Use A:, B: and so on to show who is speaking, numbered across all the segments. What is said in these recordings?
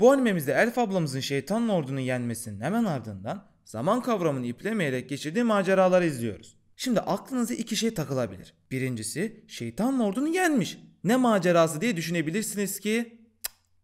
A: Bu animemizde Elf ablamızın şeytan ordunun yenmesinin hemen ardından zaman kavramını iplemeyerek geçirdiği maceraları izliyoruz. Şimdi aklınıza iki şey takılabilir. Birincisi şeytan ordunu yenmiş. Ne macerası diye düşünebilirsiniz ki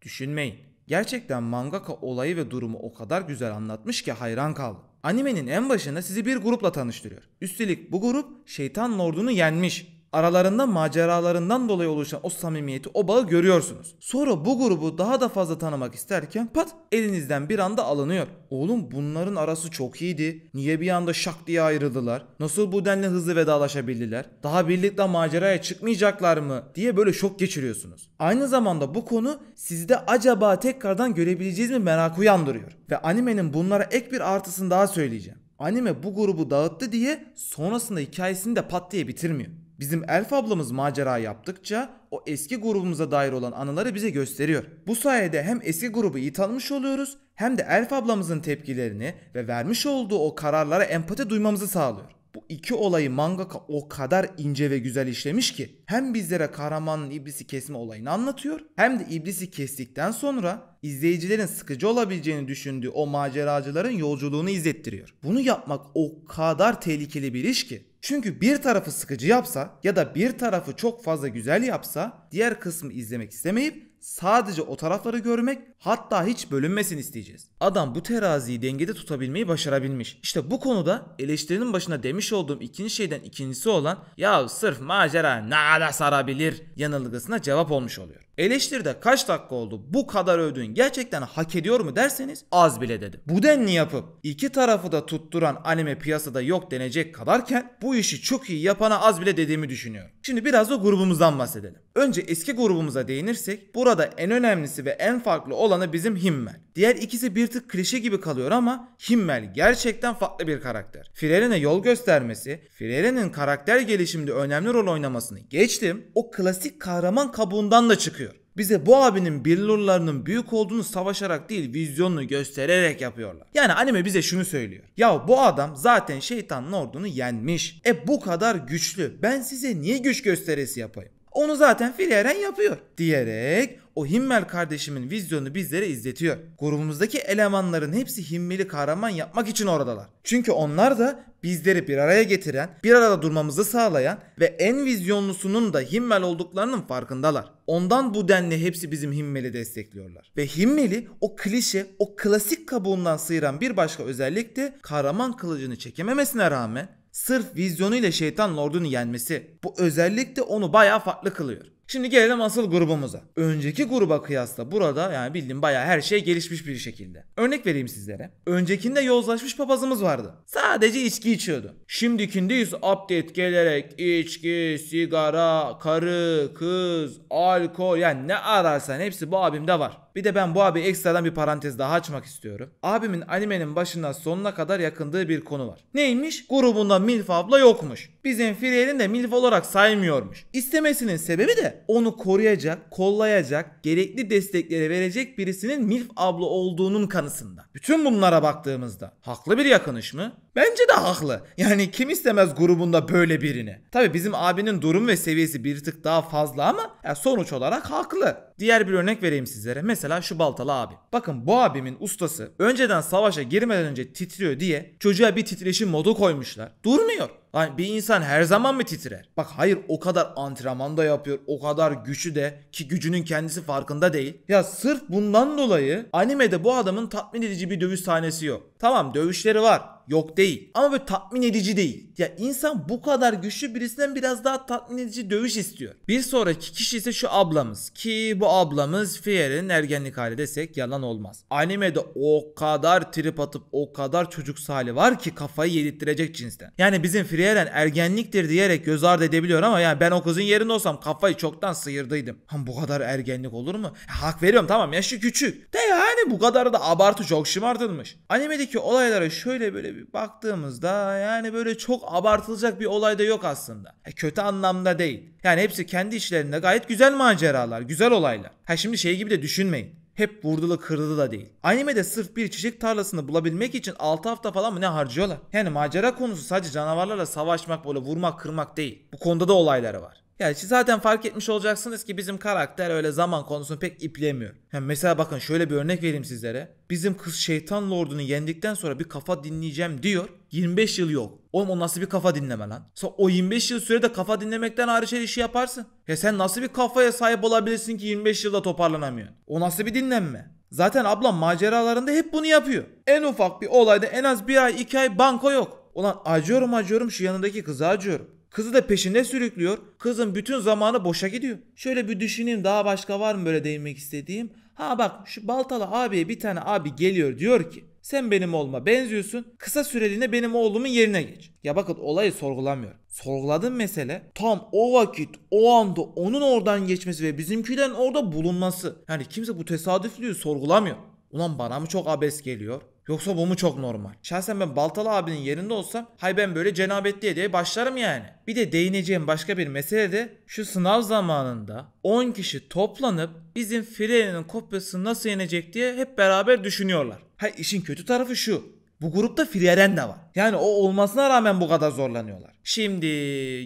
A: düşünmeyin. Gerçekten mangaka olayı ve durumu o kadar güzel anlatmış ki hayran kaldım. Animenin en başında sizi bir grupla tanıştırıyor. Üstelik bu grup şeytan lordunu yenmiş aralarında maceralarından dolayı oluşan o samimiyeti, o bağı görüyorsunuz. Sonra bu grubu daha da fazla tanımak isterken pat elinizden bir anda alınıyor. Oğlum bunların arası çok iyiydi. Niye bir anda şak diye ayrıldılar? Nasıl bu denli hızlı vedalaşabildiler? Daha birlikte maceraya çıkmayacaklar mı? diye böyle şok geçiriyorsunuz. Aynı zamanda bu konu sizde acaba tekrardan görebileceğiz mi merak uyandırıyor. Ve animenin bunlara ek bir artısını daha söyleyeceğim. Anime bu grubu dağıttı diye sonrasında hikayesini de pat diye bitirmiyor. Bizim Elf ablamız macera yaptıkça o eski grubumuza dair olan anıları bize gösteriyor. Bu sayede hem eski grubu iyi tanımış oluyoruz hem de Elf ablamızın tepkilerini ve vermiş olduğu o kararlara empati duymamızı sağlıyor. Bu iki olayı mangaka o kadar ince ve güzel işlemiş ki hem bizlere kahramanın iblisi kesme olayını anlatıyor hem de iblisi kestikten sonra izleyicilerin sıkıcı olabileceğini düşündüğü o maceracıların yolculuğunu izlettiriyor. Bunu yapmak o kadar tehlikeli bir iş ki çünkü bir tarafı sıkıcı yapsa ya da bir tarafı çok fazla güzel yapsa diğer kısmı izlemek istemeyip sadece o tarafları görmek hatta hiç bölünmesini isteyeceğiz. Adam bu teraziyi dengede tutabilmeyi başarabilmiş. İşte bu konuda eleştirinin başına demiş olduğum ikinci şeyden ikincisi olan ya sırf macera nada sarabilir yanılgısına cevap olmuş oluyor. Eleştiride kaç dakika oldu bu kadar övdüğün gerçekten hak ediyor mu derseniz az bile dedim. Bu denli yapıp iki tarafı da tutturan anime piyasada yok denecek kadarken bu işi çok iyi yapana az bile dediğimi düşünüyorum. Şimdi biraz da grubumuzdan bahsedelim. Önce eski grubumuza değinirsek burada en önemlisi ve en farklı olanı bizim Himmel. Diğer ikisi bir tık klişe gibi kalıyor ama Himmel gerçekten farklı bir karakter. Freyren'e yol göstermesi, Freyren'in karakter gelişimde önemli rol oynamasını geçtim. O klasik kahraman kabuğundan da çıkıyor. Bize bu abinin billurlarının büyük olduğunu savaşarak değil vizyonunu göstererek yapıyorlar. Yani anime bize şunu söylüyor. Ya bu adam zaten şeytanın ordunu yenmiş. E bu kadar güçlü. Ben size niye güç gösterisi yapayım? Onu zaten filiaren yapıyor diyerek o Himmel kardeşimin vizyonunu bizlere izletiyor. Grubumuzdaki elemanların hepsi Himmel'i kahraman yapmak için oradalar. Çünkü onlar da bizleri bir araya getiren, bir arada durmamızı sağlayan ve en vizyonlusunun da Himmel olduklarının farkındalar. Ondan bu denli hepsi bizim Himmel'i destekliyorlar. Ve Himmel'i o klişe, o klasik kabuğundan sıyıran bir başka özellik de kahraman kılıcını çekememesine rağmen sırf vizyonuyla şeytan lordunu yenmesi. Bu özellikle onu baya farklı kılıyor. Şimdi gelelim asıl grubumuza. Önceki gruba kıyasla burada yani bildiğim baya her şey gelişmiş bir şekilde. Örnek vereyim sizlere. Öncekinde yozlaşmış papazımız vardı. Sadece içki içiyordu. Şimdikinde ise update gelerek içki, sigara, karı, kız, alkol yani ne ararsan hepsi bu abimde var. Bir de ben bu abi ekstradan bir parantez daha açmak istiyorum. Abimin animenin başından sonuna kadar yakındığı bir konu var. Neymiş? Grubunda Milf abla yokmuş. Bizim Freyel'in de Milf olarak saymıyormuş. İstemesinin sebebi de onu koruyacak, kollayacak, gerekli destekleri verecek birisinin Milf abla olduğunun kanısında. Bütün bunlara baktığımızda haklı bir yakınış mı? Bence de haklı. Yani kim istemez grubunda böyle birini. Tabi bizim abinin durum ve seviyesi bir tık daha fazla ama sonuç olarak haklı. Diğer bir örnek vereyim sizlere. Mesela şu baltalı abi. Bakın bu abimin ustası önceden savaşa girmeden önce titriyor diye çocuğa bir titreşim modu koymuşlar. Durmuyor. Hani bir insan her zaman mı titrer? Bak hayır o kadar antrenman da yapıyor. O kadar güçü de ki gücünün kendisi farkında değil. Ya sırf bundan dolayı animede bu adamın tatmin edici bir dövüş sahnesi yok. Tamam dövüşleri var. Yok değil. Ama böyle tatmin edici değil. Ya insan bu kadar güçlü birisinden biraz daha tatmin edici dövüş istiyor. Bir sonraki kişi ise şu ablamız. Ki bu ablamız Fier'in ergenlik hali desek yalan olmaz. Animede o kadar trip atıp o kadar çocuk hali var ki kafayı yedirttirecek cinsten. Yani bizim Fier'in ergenliktir diyerek göz ardı edebiliyor ama yani ben o kızın yerinde olsam kafayı çoktan sıyırdıydım. Ha bu kadar ergenlik olur mu? Ha, hak veriyorum tamam yaşı küçük. De yani bu kadar da abartı çok şımartılmış. Animede buradaki olaylara şöyle böyle bir baktığımızda yani böyle çok abartılacak bir olay da yok aslında. E, kötü anlamda değil. Yani hepsi kendi işlerinde gayet güzel maceralar, güzel olaylar. Ha şimdi şey gibi de düşünmeyin hep vurdulu kırdılı da değil. Animede sırf bir çiçek tarlasını bulabilmek için 6 hafta falan mı ne harcıyorlar? Yani macera konusu sadece canavarlarla savaşmak böyle vurmak kırmak değil. Bu konuda da olayları var. Yani zaten fark etmiş olacaksınız ki bizim karakter öyle zaman konusunu pek iplemiyor. Yani mesela bakın şöyle bir örnek vereyim sizlere. Bizim kız şeytan lordunu yendikten sonra bir kafa dinleyeceğim diyor. 25 yıl yok. Oğlum o nasıl bir kafa dinleme lan? Sen o 25 yıl sürede kafa dinlemekten hariç her işi yaparsın. Ya sen nasıl bir kafaya sahip olabilirsin ki 25 yılda toparlanamıyorsun? O nasıl bir dinlenme? Zaten ablam maceralarında hep bunu yapıyor. En ufak bir olayda en az bir ay iki ay banko yok. Ulan acıyorum acıyorum şu yanındaki kıza acıyorum. Kızı da peşinde sürüklüyor. Kızın bütün zamanı boşa gidiyor. Şöyle bir düşüneyim daha başka var mı böyle değinmek istediğim? Ha bak şu baltalı abiye bir tane abi geliyor diyor ki sen benim oğluma benziyorsun. Kısa süreliğine benim oğlumun yerine geç. Ya bakın olayı sorgulamıyorum. Sorguladığım mesele tam o vakit o anda onun oradan geçmesi ve bizimkilerin orada bulunması. Yani kimse bu tesadüflüğü sorgulamıyor. Ulan bana mı çok abes geliyor? Yoksa bu mu çok normal? Şahsen ben Baltalı abinin yerinde olsam hay ben böyle cenabetliye diye başlarım yani. Bir de değineceğim başka bir mesele de şu sınav zamanında 10 kişi toplanıp bizim Freya'nın kopyasını nasıl yenecek diye hep beraber düşünüyorlar. Ha işin kötü tarafı şu. Bu grupta Frieren de var. Yani o olmasına rağmen bu kadar zorlanıyorlar. Şimdi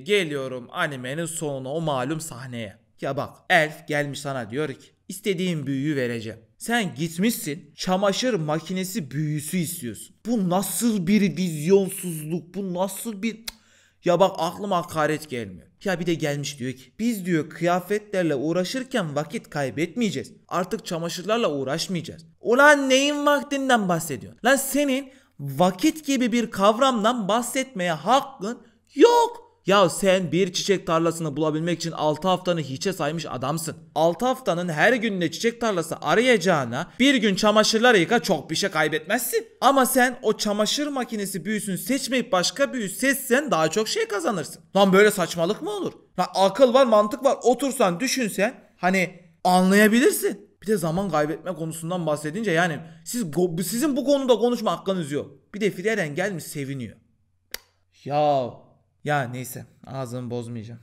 A: geliyorum animenin sonuna o malum sahneye. Ya bak elf gelmiş sana diyor ki istediğin büyüyü vereceğim. Sen gitmişsin çamaşır makinesi büyüsü istiyorsun. Bu nasıl bir vizyonsuzluk bu nasıl bir... Ya bak aklıma hakaret gelmiyor. Ya bir de gelmiş diyor ki biz diyor kıyafetlerle uğraşırken vakit kaybetmeyeceğiz. Artık çamaşırlarla uğraşmayacağız. Ulan neyin vaktinden bahsediyorsun? Lan senin vakit gibi bir kavramdan bahsetmeye hakkın yok. Ya sen bir çiçek tarlasını bulabilmek için 6 haftanı hiçe saymış adamsın. 6 haftanın her gününe çiçek tarlası arayacağına bir gün çamaşırlar yıka çok bir şey kaybetmezsin. Ama sen o çamaşır makinesi büyüsünü seçmeyip başka büyü seçsen daha çok şey kazanırsın. Lan böyle saçmalık mı olur? Lan akıl var mantık var otursan düşünsen hani anlayabilirsin. Bir de zaman kaybetme konusundan bahsedince yani siz sizin bu konuda konuşma hakkınız yok. Bir de Freren gelmiş seviniyor. Ya ya neyse ağzımı bozmayacağım.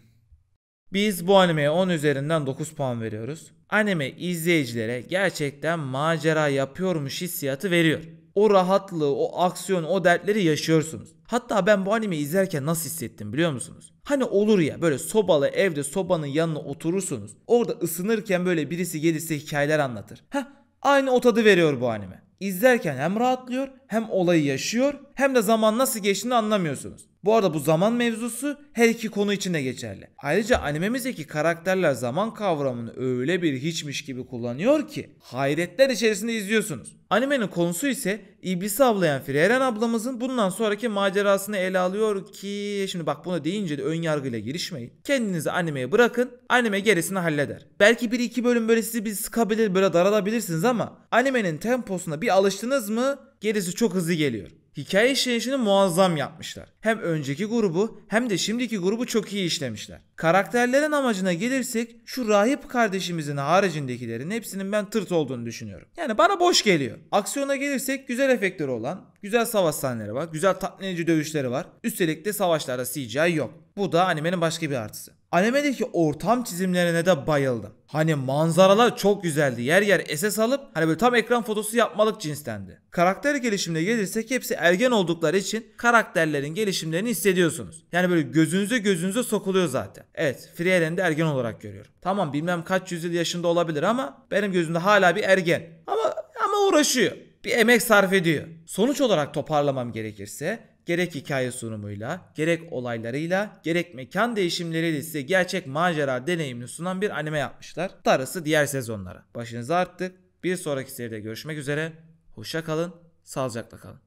A: Biz bu animeye 10 üzerinden 9 puan veriyoruz. Anime izleyicilere gerçekten macera yapıyormuş hissiyatı veriyor. O rahatlığı, o aksiyon, o dertleri yaşıyorsunuz. Hatta ben bu anime izlerken nasıl hissettim biliyor musunuz? Hani olur ya böyle sobalı evde sobanın yanına oturursunuz. Orada ısınırken böyle birisi gelirse hikayeler anlatır. Heh aynı o tadı veriyor bu anime. İzlerken hem rahatlıyor hem olayı yaşıyor hem de zaman nasıl geçtiğini anlamıyorsunuz. Bu arada bu zaman mevzusu her iki konu için de geçerli. Ayrıca animemizdeki karakterler zaman kavramını öyle bir hiçmiş gibi kullanıyor ki hayretler içerisinde izliyorsunuz. Animenin konusu ise iblisi avlayan Freyren ablamızın bundan sonraki macerasını ele alıyor ki şimdi bak bunu deyince de ön yargıyla girişmeyin. Kendinizi animeye bırakın anime gerisini halleder. Belki bir iki bölüm böyle sizi bir sıkabilir böyle daralabilirsiniz ama animenin temposuna bir alıştınız mı gerisi çok hızlı geliyor. Hikaye işleyişini muazzam yapmışlar. Hem önceki grubu hem de şimdiki grubu çok iyi işlemişler. Karakterlerin amacına gelirsek şu rahip kardeşimizin haricindekilerin hepsinin ben tırt olduğunu düşünüyorum. Yani bana boş geliyor. Aksiyona gelirsek güzel efektleri olan, güzel savaş sahneleri var, güzel tatmin edici dövüşleri var. Üstelik de savaşlarda CGI yok. Bu da animenin başka bir artısı. Animedeki ortam çizimlerine de bayıldım. Hani manzaralar çok güzeldi. Yer yer SS alıp hani böyle tam ekran fotosu yapmalık cinstendi. Karakter gelişimine gelirsek hepsi ergen oldukları için karakterlerin gelişimlerini hissediyorsunuz. Yani böyle gözünüze gözünüze sokuluyor zaten. Evet Frieren'i de ergen olarak görüyorum. Tamam bilmem kaç yüzyıl yaşında olabilir ama benim gözümde hala bir ergen. Ama ama uğraşıyor. Bir emek sarf ediyor. Sonuç olarak toparlamam gerekirse gerek hikaye sunumuyla, gerek olaylarıyla, gerek mekan değişimleriyle size gerçek macera deneyimini sunan bir anime yapmışlar. Darısı diğer sezonlara. Başınıza arttık. Bir sonraki seride görüşmek üzere. Hoşça kalın, sağlıcakla kalın.